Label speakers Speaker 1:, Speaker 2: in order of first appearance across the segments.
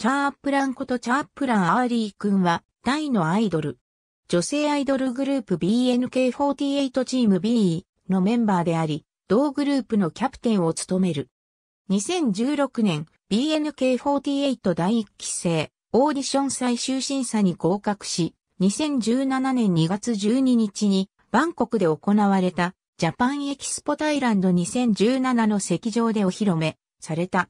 Speaker 1: チャープランことチャープランアーリー君は、タイのアイドル。女
Speaker 2: 性アイドルグループ BNK48 チーム B のメンバーであり、同グループのキャプテンを務める。2016年、BNK48 第1期生、オーディション最終審査に合格し、2017年2月12日に、バンコクで行われた、ジャパンエキスポタイランド2017の席上でお披露目された。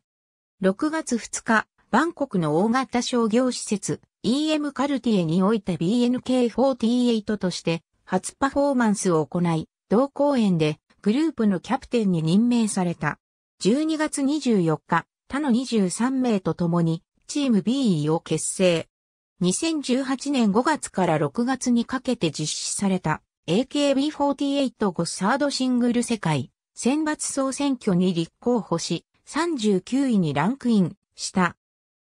Speaker 2: 6月2日、バンコクの大型商業施設 EM カルティエにおいて BNK48 として初パフォーマンスを行い、同公演でグループのキャプテンに任命された。12月24日、他の23名と共にチーム B e を結成。2018年5月から6月にかけて実施された AKB48 サードシングル世界選抜総選挙に立候補し39位にランクインした。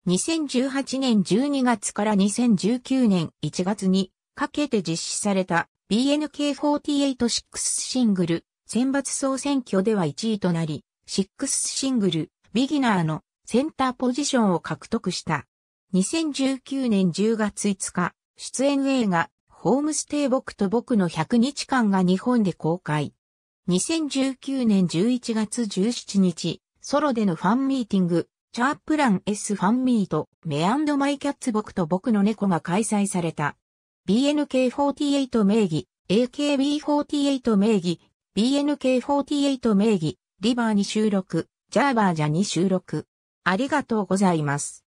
Speaker 2: 2018年12月から2019年1月にかけて実施された BNK486 シングル選抜総選挙では1位となり、6シングルビギナーのセンターポジションを獲得した。2019年10月5日、出演映画ホームステイ僕と僕の100日間が日本で公開。2019年11月17日、ソロでのファンミーティング、チャープラン S ファンミート、メアンドマイキャッツ僕と僕の猫が開催された。BNK48 名義、AKB48 名義、BNK48 名
Speaker 1: 義、リバーに収録、ジャーバージャに収録。ありがとうございます。